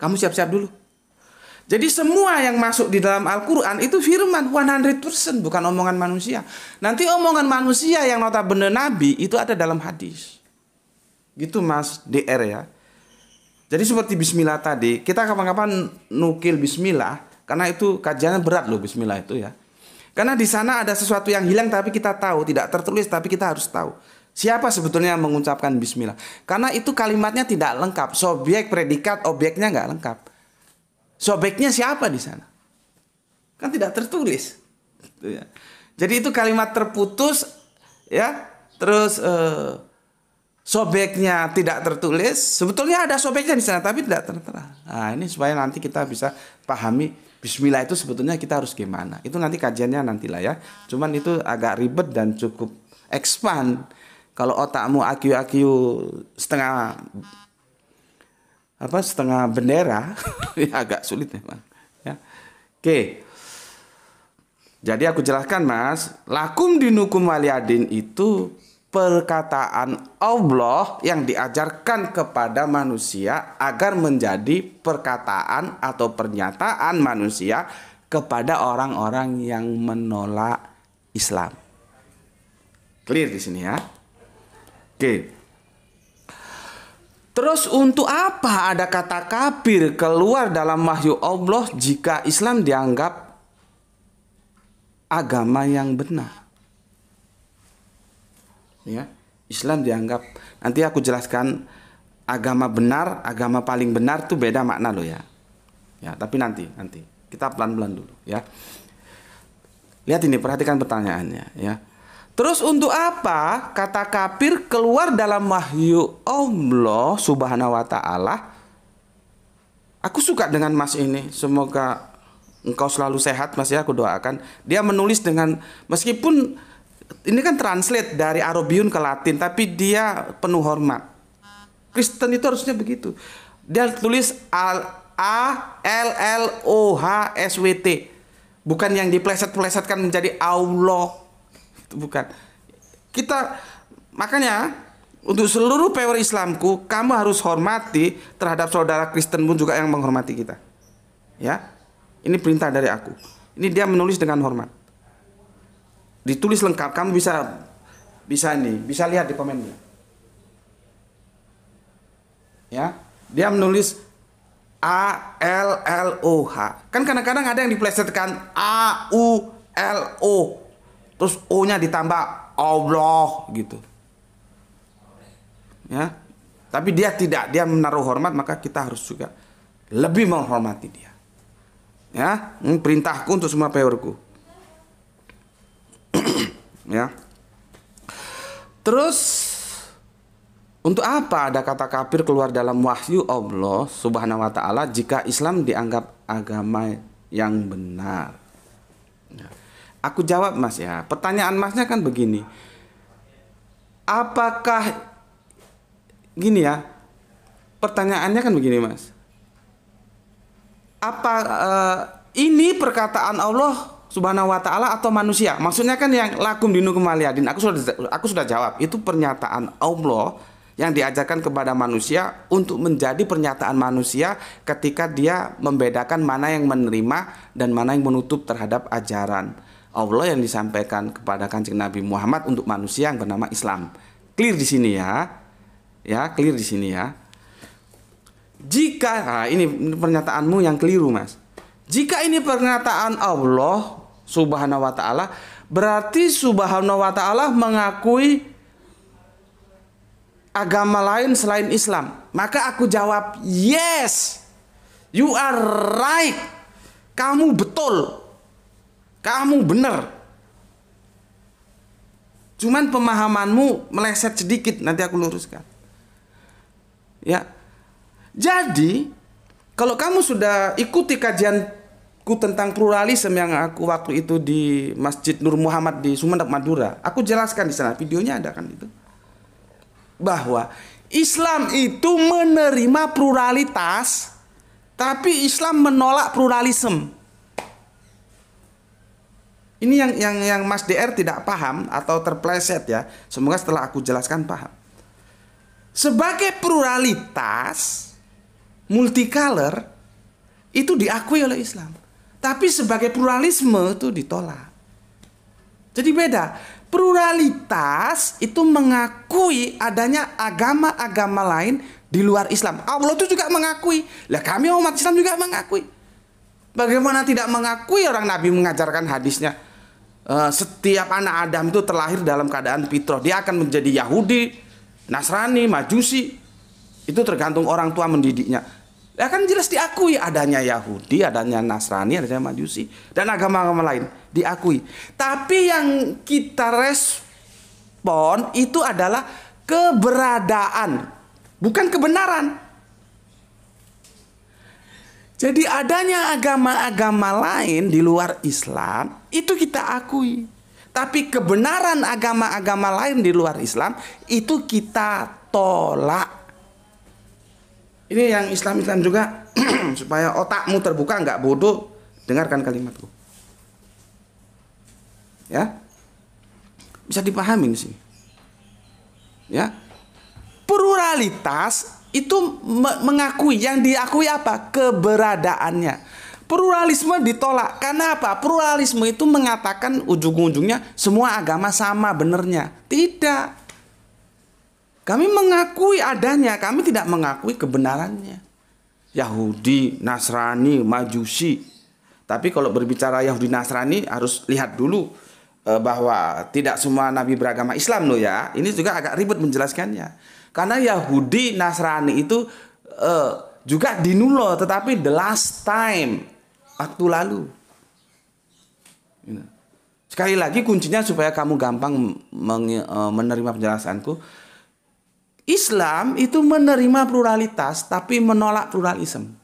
Kamu siap-siap dulu. Jadi semua yang masuk di dalam Al-Quran itu firman 100% bukan omongan manusia. Nanti omongan manusia yang notabene Nabi itu ada dalam hadis. Gitu mas DR ya. Jadi seperti bismillah tadi, kita kapan-kapan nukil bismillah karena itu kajiannya berat loh bismillah itu ya. Karena di sana ada sesuatu yang hilang tapi kita tahu, tidak tertulis tapi kita harus tahu. Siapa sebetulnya yang mengucapkan bismillah? Karena itu kalimatnya tidak lengkap, subjek, predikat, objeknya nggak lengkap sobeknya siapa di sana? Kan tidak tertulis. Gitu ya. Jadi itu kalimat terputus ya, terus eh, sobeknya tidak tertulis. Sebetulnya ada sobeknya di sana tapi tidak tertera. Nah, ini supaya nanti kita bisa pahami Bismillah itu sebetulnya kita harus gimana? Itu nanti kajiannya nantilah ya. Cuman itu agak ribet dan cukup expand. Kalau otakmu akiu-akiu setengah apa setengah bendera ya agak sulit memang ya oke jadi aku jelaskan mas lakum dinukum waliyadin itu perkataan Allah yang diajarkan kepada manusia agar menjadi perkataan atau pernyataan manusia kepada orang-orang yang menolak Islam clear di sini ya oke Terus untuk apa ada kata kafir keluar dalam wahyu Allah jika Islam dianggap agama yang benar? Ya, Islam dianggap nanti aku jelaskan agama benar, agama paling benar itu beda makna lo ya. Ya, tapi nanti nanti kita pelan-pelan dulu ya. Lihat ini perhatikan pertanyaannya ya. Terus untuk apa kata kafir keluar dalam wahyu Allah Subhanahu wa taala? Aku suka dengan Mas ini. Semoga engkau selalu sehat Mas ya aku doakan. Dia menulis dengan meskipun ini kan translate dari Arabiun ke Latin tapi dia penuh hormat. Kristen itu harusnya begitu. Dia tulis al A L L O H S W T. Bukan yang dipleset-plesetkan menjadi Allah bukan. Kita makanya untuk seluruh power Islamku, kamu harus hormati terhadap saudara Kristen pun juga yang menghormati kita. Ya. Ini perintah dari aku. Ini dia menulis dengan hormat. Ditulis lengkap, kamu bisa bisa ini, bisa lihat di komennya. Ya. Dia menulis A L L O H. Kan kadang-kadang ada yang diplesetkan A U L O terus u nya ditambah Allah gitu. Ya. Tapi dia tidak, dia menaruh hormat maka kita harus juga lebih menghormati dia. Ya, ini hmm, perintahku untuk semua pewerku. ya. Terus untuk apa ada kata kafir keluar dalam wahyu Allah Subhanahu wa taala jika Islam dianggap agama yang benar? Ya. Aku jawab Mas ya. Pertanyaan Masnya kan begini. Apakah gini ya? Pertanyaannya kan begini Mas. Apa uh, ini perkataan Allah Subhanahu wa taala atau manusia? Maksudnya kan yang lakum dinu kemaliadin. Aku sudah aku sudah jawab. Itu pernyataan Allah yang diajarkan kepada manusia untuk menjadi pernyataan manusia ketika dia membedakan mana yang menerima dan mana yang menutup terhadap ajaran. Allah yang disampaikan kepada kancing Nabi Muhammad untuk manusia yang bernama Islam. Clear di sini ya. Ya, clear di sini ya. Jika nah ini pernyataanmu yang keliru, Mas. Jika ini pernyataan Allah Subhanahu wa taala, berarti Subhanahu wa taala mengakui agama lain selain Islam. Maka aku jawab, "Yes. You are right. Kamu betul." Kamu benar. Cuman pemahamanmu meleset sedikit, nanti aku luruskan. Ya. Jadi, kalau kamu sudah ikuti kajianku tentang pluralisme yang aku waktu itu di Masjid Nur Muhammad di Sumedang Madura, aku jelaskan di sana videonya ada kan itu. Bahwa Islam itu menerima pluralitas tapi Islam menolak pluralisme. Ini yang yang yang Mas DR tidak paham atau terpleset ya. Semoga setelah aku jelaskan paham. Sebagai pluralitas multicolor itu diakui oleh Islam. Tapi sebagai pluralisme itu ditolak. Jadi beda. Pluralitas itu mengakui adanya agama-agama lain di luar Islam. Allah itu juga mengakui. Lah kami umat Islam juga mengakui. Bagaimana tidak mengakui orang Nabi mengajarkan hadisnya? Eh, setiap anak Adam itu terlahir dalam keadaan fitrah. Dia akan menjadi Yahudi, Nasrani, Majusi. Itu tergantung orang tua mendidiknya. Ya kan jelas diakui adanya Yahudi, adanya Nasrani, adanya Majusi dan agama-agama lain diakui. Tapi yang kita respon itu adalah keberadaan, bukan kebenaran. Jadi adanya agama-agama lain di luar Islam itu kita akui. Tapi kebenaran agama-agama lain di luar Islam itu kita tolak. Ini yang Islam-Islam juga supaya otakmu terbuka nggak bodoh. Dengarkan kalimatku. Ya. Bisa dipahami di sini. Ya. Pluralitas itu mengakui yang diakui apa? Keberadaannya. Pluralisme ditolak karena apa? Pluralisme itu mengatakan ujung-ujungnya semua agama sama benernya. Tidak. Kami mengakui adanya, kami tidak mengakui kebenarannya. Yahudi, Nasrani, Majusi. Tapi kalau berbicara Yahudi Nasrani harus lihat dulu e, bahwa tidak semua nabi beragama Islam loh ya. Ini juga agak ribet menjelaskannya. Karena Yahudi Nasrani itu uh, juga dinulo tetapi the last time waktu lalu. Gitu. Sekali lagi kuncinya supaya kamu gampang e, menerima penjelasanku. Islam itu menerima pluralitas tapi menolak pluralisme.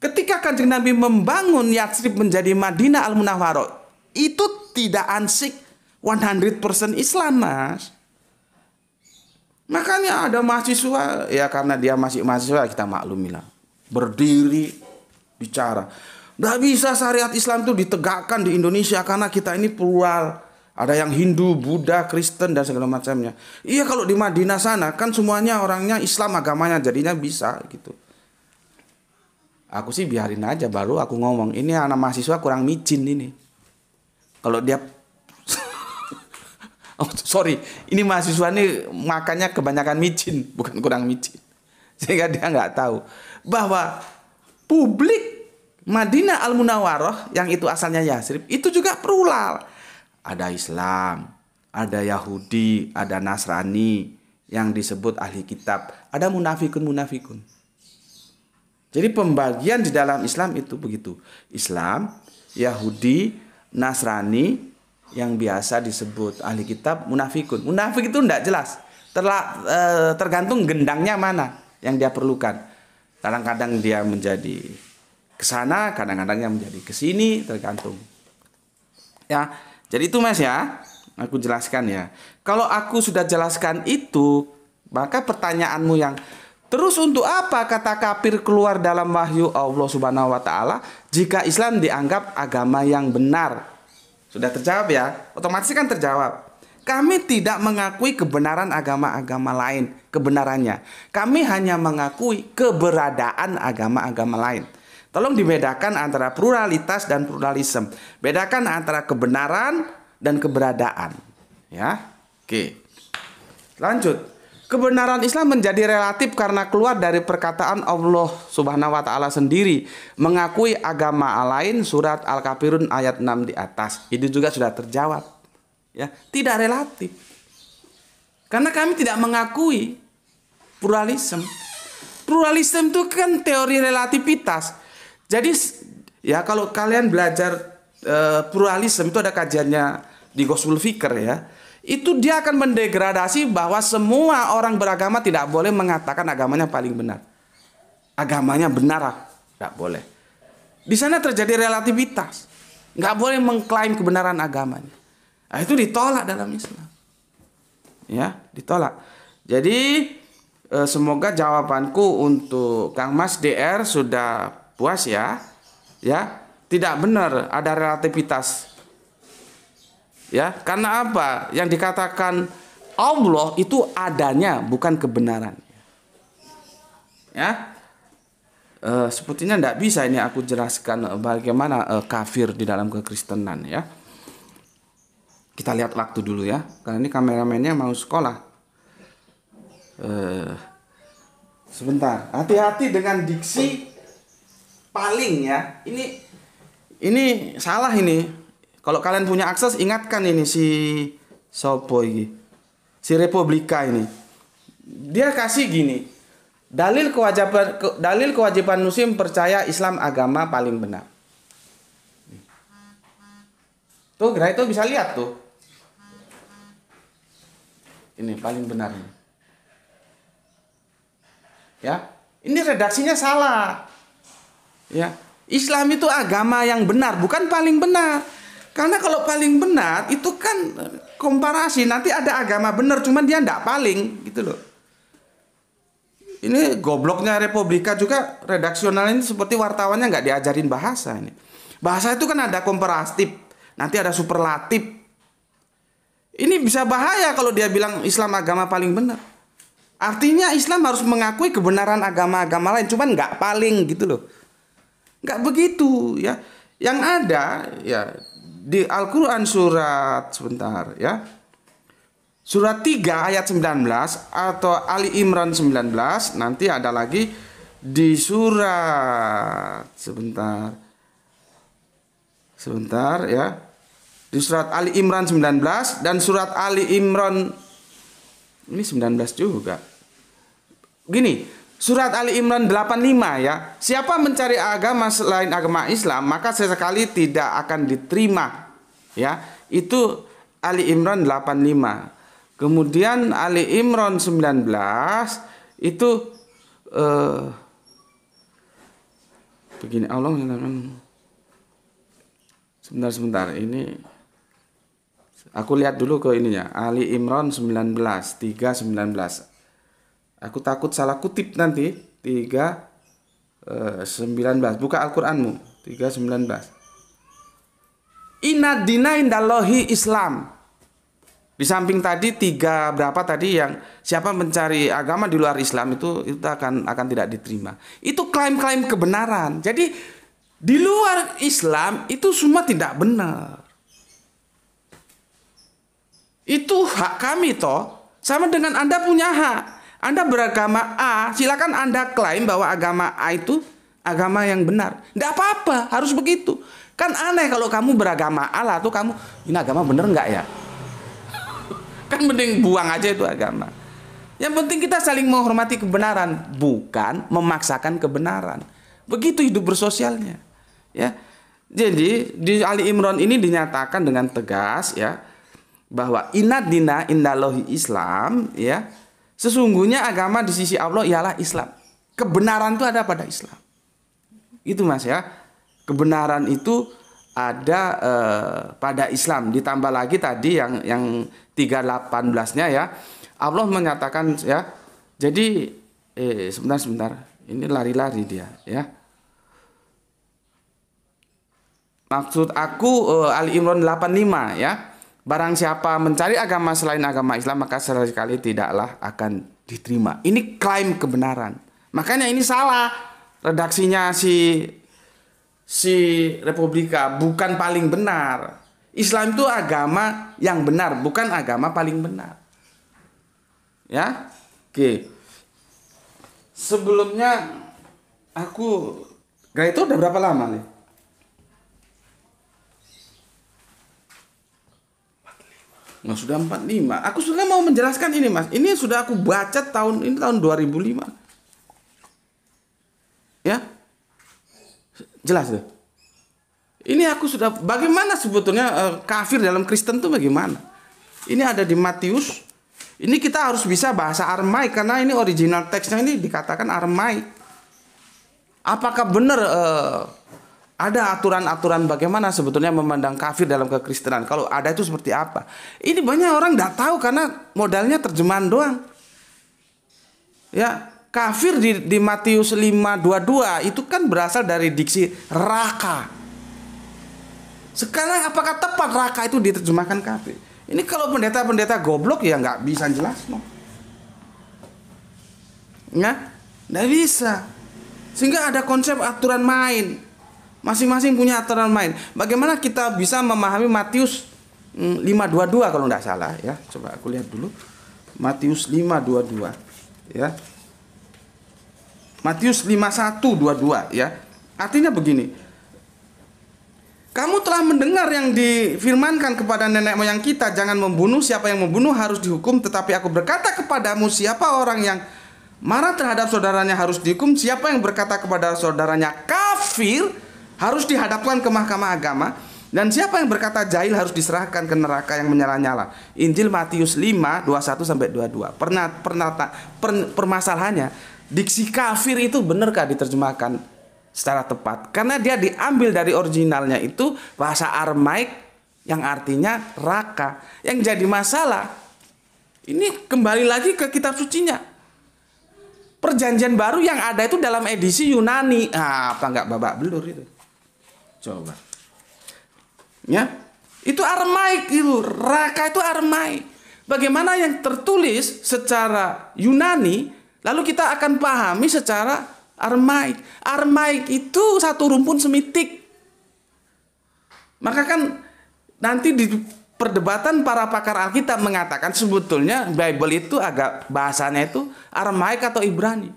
Ketika kanjeng Nabi membangun Yatsrib menjadi Madinah al Munawwaro, itu tidak ansik 100% Islam, Mas. Makanya ada mahasiswa ya karena dia masih mahasiswa ya kita maklumilah. Berdiri bicara. Tidak bisa syariat Islam itu ditegakkan di Indonesia karena kita ini plural. Ada yang Hindu, Buddha, Kristen dan segala macamnya. Iya kalau di Madinah sana kan semuanya orangnya Islam agamanya jadinya bisa gitu. Aku sih biarin aja baru aku ngomong ini anak mahasiswa kurang micin ini. Kalau dia oh, sorry ini mahasiswa ini makanya kebanyakan micin bukan kurang micin sehingga dia nggak tahu bahwa publik Madinah Al Munawwaroh yang itu asalnya Yasrib itu juga plural. Ada Islam, ada Yahudi, ada Nasrani yang disebut ahli kitab, ada munafikun munafikun. Jadi pembagian di dalam Islam itu begitu. Islam, Yahudi, Nasrani yang biasa disebut ahli kitab munafikun. Munafik itu tidak jelas. Terla, eh, tergantung gendangnya mana yang dia perlukan Kadang-kadang dia menjadi ke sana, kadang-kadang dia menjadi ke sini, tergantung. Ya, jadi itu Mas ya. Aku jelaskan ya. Kalau aku sudah jelaskan itu, maka pertanyaanmu yang terus untuk apa kata kafir keluar dalam wahyu Allah Subhanahu wa taala jika Islam dianggap agama yang benar? Sudah terjawab ya? Otomatis kan terjawab. Kami tidak mengakui kebenaran agama-agama lain, kebenarannya. Kami hanya mengakui keberadaan agama-agama lain. Tolong dibedakan antara pluralitas dan pluralisme. Bedakan antara kebenaran dan keberadaan. Ya. Oke. Lanjut. Kebenaran Islam menjadi relatif karena keluar dari perkataan Allah Subhanahu wa taala sendiri, mengakui agama lain surat Al-Kafirun ayat 6 di atas. Itu juga sudah terjawab ya tidak relatif karena kami tidak mengakui pluralisme pluralisme itu kan teori relativitas jadi ya kalau kalian belajar e, pluralisme itu ada kajiannya di Gospel Fikir ya itu dia akan mendegradasi bahwa semua orang beragama tidak boleh mengatakan agamanya paling benar. Agamanya benar, ah. tidak boleh. Di sana terjadi relativitas. Nggak boleh mengklaim kebenaran agamanya. Nah, itu ditolak dalam Islam. Ya, ditolak. Jadi e, semoga jawabanku untuk Kang Mas DR sudah puas ya. Ya, tidak benar ada relativitas. Ya, karena apa? Yang dikatakan Allah itu adanya bukan kebenaran. Ya. Uh, sepertinya tidak bisa ini aku jelaskan bagaimana uh, kafir di dalam kekristenan ya kita lihat waktu dulu ya karena ini kameramennya mau sekolah uh, sebentar hati-hati dengan diksi paling ya ini ini salah ini kalau kalian punya akses ingatkan ini si Sopo ini si Republika ini dia kasih gini dalil kewajiban dalil kewajiban muslim percaya Islam agama paling benar tuh kira itu bisa lihat tuh ini paling benar Ya, ini redaksinya salah. Ya, Islam itu agama yang benar, bukan paling benar. Karena kalau paling benar itu kan eh, komparasi nanti ada agama benar cuman dia tidak paling gitu loh. Ini gobloknya Republika juga redaksional ini seperti wartawannya nggak diajarin bahasa ini. Bahasa itu kan ada komparatif, nanti ada superlatif, ini bisa bahaya kalau dia bilang Islam agama paling benar. Artinya Islam harus mengakui kebenaran agama-agama lain, cuman nggak paling gitu loh. Nggak begitu ya. Yang ada ya di Al-Qur'an surat sebentar ya. Surat 3 ayat 19 atau Ali Imran 19 nanti ada lagi di surat sebentar sebentar ya di surat Ali Imran 19 dan surat Ali Imran ini 19 juga. Gini, surat Ali Imran 85 ya. Siapa mencari agama selain agama Islam, maka sesekali tidak akan diterima. Ya, itu Ali Imran 85. Kemudian Ali Imran 19 itu eh begini Allah sebentar sebentar ini Aku lihat dulu ke ininya. Ali Imron 19, 3 19. Aku takut salah kutip nanti. 3 eh, 19. Buka Al-Qur'anmu. 3 19. dinain dalohi Islam. Di samping tadi tiga berapa tadi yang siapa mencari agama di luar Islam itu itu akan akan tidak diterima. Itu klaim-klaim kebenaran. Jadi di luar Islam itu semua tidak benar. Itu hak kami toh. Sama dengan Anda punya hak. Anda beragama A, silakan Anda klaim bahwa agama A itu agama yang benar. Tidak apa-apa, harus begitu. Kan aneh kalau kamu beragama A lah, tuh kamu, ini agama benar nggak ya? Kan mending buang aja itu agama. Yang penting kita saling menghormati kebenaran, bukan memaksakan kebenaran. Begitu hidup bersosialnya. Ya. Jadi di Ali Imran ini dinyatakan dengan tegas ya, bahwa dina indalohi Islam ya sesungguhnya agama di sisi Allah ialah Islam kebenaran itu ada pada Islam itu mas ya kebenaran itu ada eh, pada Islam ditambah lagi tadi yang yang 318-nya ya Allah menyatakan ya jadi eh sebentar sebentar ini lari-lari dia ya maksud aku eh, Ali Imran 85 ya Barang siapa mencari agama selain agama Islam maka sekali tidaklah akan diterima. Ini klaim kebenaran. Makanya ini salah redaksinya si si Republika bukan paling benar. Islam itu agama yang benar, bukan agama paling benar. Ya? Oke. Sebelumnya aku Gak itu udah berapa lama nih? Nah, sudah 45. Aku sebenarnya mau menjelaskan ini, Mas. Ini sudah aku baca tahun ini tahun 2005. Ya? Jelas deh. Ini aku sudah bagaimana sebetulnya uh, kafir dalam Kristen itu bagaimana? Ini ada di Matius. Ini kita harus bisa bahasa Aramaik karena ini original teksnya ini dikatakan Aramaik. Apakah benar uh, ada aturan-aturan bagaimana sebetulnya memandang kafir dalam kekristenan. Kalau ada itu seperti apa? Ini banyak orang tidak tahu karena modalnya terjemahan doang. Ya, kafir di, di Matius 5:22 itu kan berasal dari diksi raka. Sekarang apakah tepat raka itu diterjemahkan kafir? Ini kalau pendeta-pendeta goblok ya nggak bisa jelas no. nggak bisa. Sehingga ada konsep aturan main Masing-masing punya aturan main. Bagaimana kita bisa memahami Matius 522 hmm, kalau tidak salah ya. Coba aku lihat dulu. Matius 522 ya. Matius 5122 ya. Artinya begini. Kamu telah mendengar yang difirmankan kepada nenek moyang kita, jangan membunuh, siapa yang membunuh harus dihukum, tetapi aku berkata kepadamu, siapa orang yang marah terhadap saudaranya harus dihukum, siapa yang berkata kepada saudaranya kafir, harus dihadapkan ke mahkamah agama dan siapa yang berkata jahil harus diserahkan ke neraka yang menyala-nyala. Injil Matius 5 21 sampai 22. Pernah pernah per, permasalahannya diksi kafir itu benarkah diterjemahkan secara tepat? Karena dia diambil dari originalnya itu bahasa Aramaik yang artinya raka. Yang jadi masalah ini kembali lagi ke kitab sucinya. Perjanjian baru yang ada itu dalam edisi Yunani. Ah, apa enggak babak belur itu? Coba. Ya. Itu armai itu. Raka itu armai Bagaimana yang tertulis secara Yunani lalu kita akan pahami secara armai armai itu satu rumpun semitik. Maka kan nanti di perdebatan para pakar Alkitab mengatakan sebetulnya Bible itu agak bahasanya itu Aramaik atau Ibrani.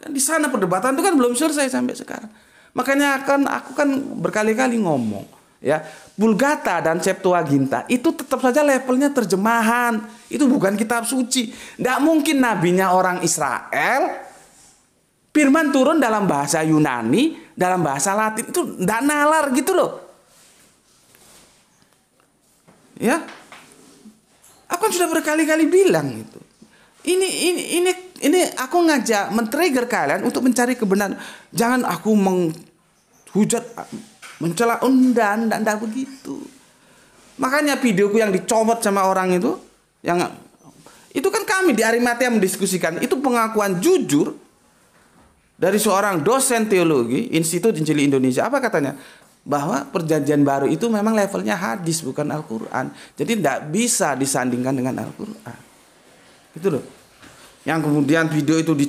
Kan di sana perdebatan itu kan belum selesai sampai sekarang. Makanya kan aku kan berkali-kali ngomong ya bulgata dan Septuaginta itu tetap saja levelnya terjemahan. Itu bukan kitab suci. Tidak mungkin nabinya orang Israel. Firman turun dalam bahasa Yunani, dalam bahasa Latin itu tidak nalar gitu loh. Ya, aku kan sudah berkali-kali bilang itu Ini ini ini ini aku ngajak men-trigger kalian untuk mencari kebenaran. Jangan aku menghujat, mencela undan, oh, dan enggak begitu. Makanya videoku yang dicomot sama orang itu, yang itu kan kami di Arimatia mendiskusikan, itu pengakuan jujur dari seorang dosen teologi Institut Injil Indonesia. Apa katanya? bahwa perjanjian baru itu memang levelnya hadis bukan Al-Qur'an. Jadi tidak bisa disandingkan dengan Al-Qur'an. Gitu loh yang kemudian video itu di,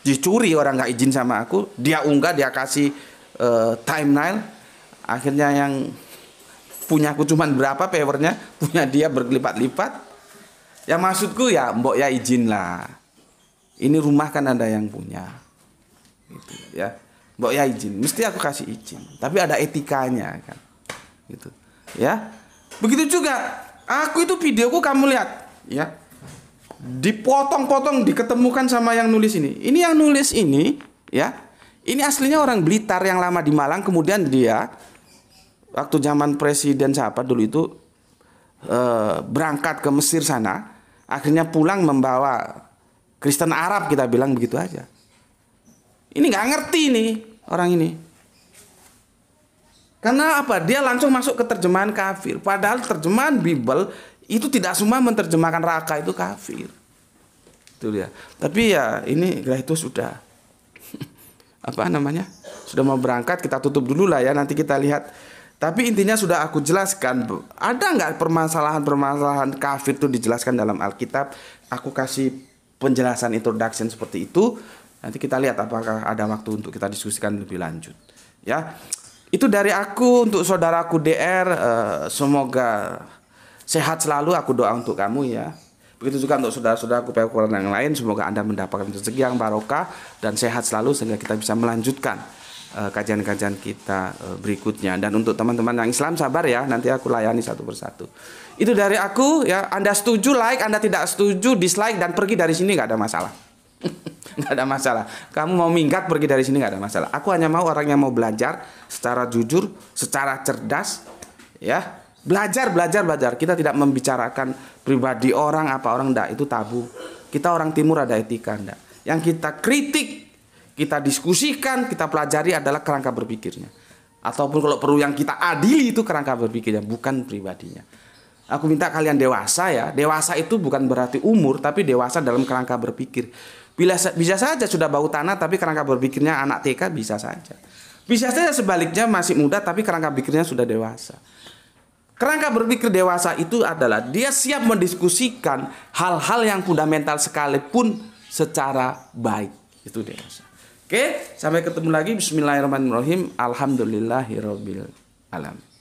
dicuri orang nggak izin sama aku dia unggah dia kasih uh, timeline akhirnya yang punya aku cuman berapa powernya punya dia berlipat-lipat ya maksudku ya mbok ya izin lah ini rumah kan ada yang punya gitu ya mbok ya izin mesti aku kasih izin tapi ada etikanya kan gitu ya begitu juga aku itu videoku kamu lihat ya dipotong-potong diketemukan sama yang nulis ini. Ini yang nulis ini ya. Ini aslinya orang Blitar yang lama di Malang kemudian dia waktu zaman presiden siapa dulu itu e, berangkat ke Mesir sana, akhirnya pulang membawa Kristen Arab kita bilang begitu aja. Ini nggak ngerti nih orang ini. Karena apa? Dia langsung masuk ke terjemahan kafir. Padahal terjemahan Bible itu tidak semua menerjemahkan raka itu kafir itu dia. tapi ya ini itu sudah apa namanya sudah mau berangkat kita tutup dulu lah ya nanti kita lihat tapi intinya sudah aku jelaskan ada nggak permasalahan-permasalahan kafir itu dijelaskan dalam Alkitab aku kasih penjelasan introduction seperti itu nanti kita lihat apakah ada waktu untuk kita diskusikan lebih lanjut ya itu dari aku untuk saudaraku DR eh, semoga Sehat selalu aku doa untuk kamu ya. Begitu juga untuk saudara-saudara aku kupel yang lain, semoga Anda mendapatkan rezeki yang barokah dan sehat selalu sehingga kita bisa melanjutkan eh, kajian-kajian uh, kita uh, berikutnya. Dan untuk teman-teman yang Islam sabar ya, nanti aku layani satu persatu. Itu dari aku ya, Anda setuju like, Anda tidak setuju dislike dan pergi dari sini nggak ada masalah. nggak ada masalah. Kamu mau minggat pergi dari sini nggak ada masalah. Aku hanya mau orang yang mau belajar secara jujur, secara cerdas, ya Belajar, belajar, belajar. Kita tidak membicarakan pribadi orang apa orang enggak itu tabu. Kita orang timur ada etika enggak. Yang kita kritik, kita diskusikan, kita pelajari adalah kerangka berpikirnya. Ataupun kalau perlu yang kita adili itu kerangka berpikirnya, bukan pribadinya. Aku minta kalian dewasa ya. Dewasa itu bukan berarti umur, tapi dewasa dalam kerangka berpikir. Bila bisa saja sudah bau tanah, tapi kerangka berpikirnya anak TK bisa saja. Bisa saja sebaliknya masih muda, tapi kerangka berpikirnya sudah dewasa. Kerangka berpikir dewasa itu adalah dia siap mendiskusikan hal-hal yang fundamental sekalipun secara baik. Itu dewasa. Oke, sampai ketemu lagi. Bismillahirrahmanirrahim. Alhamdulillahirrahmanirrahim.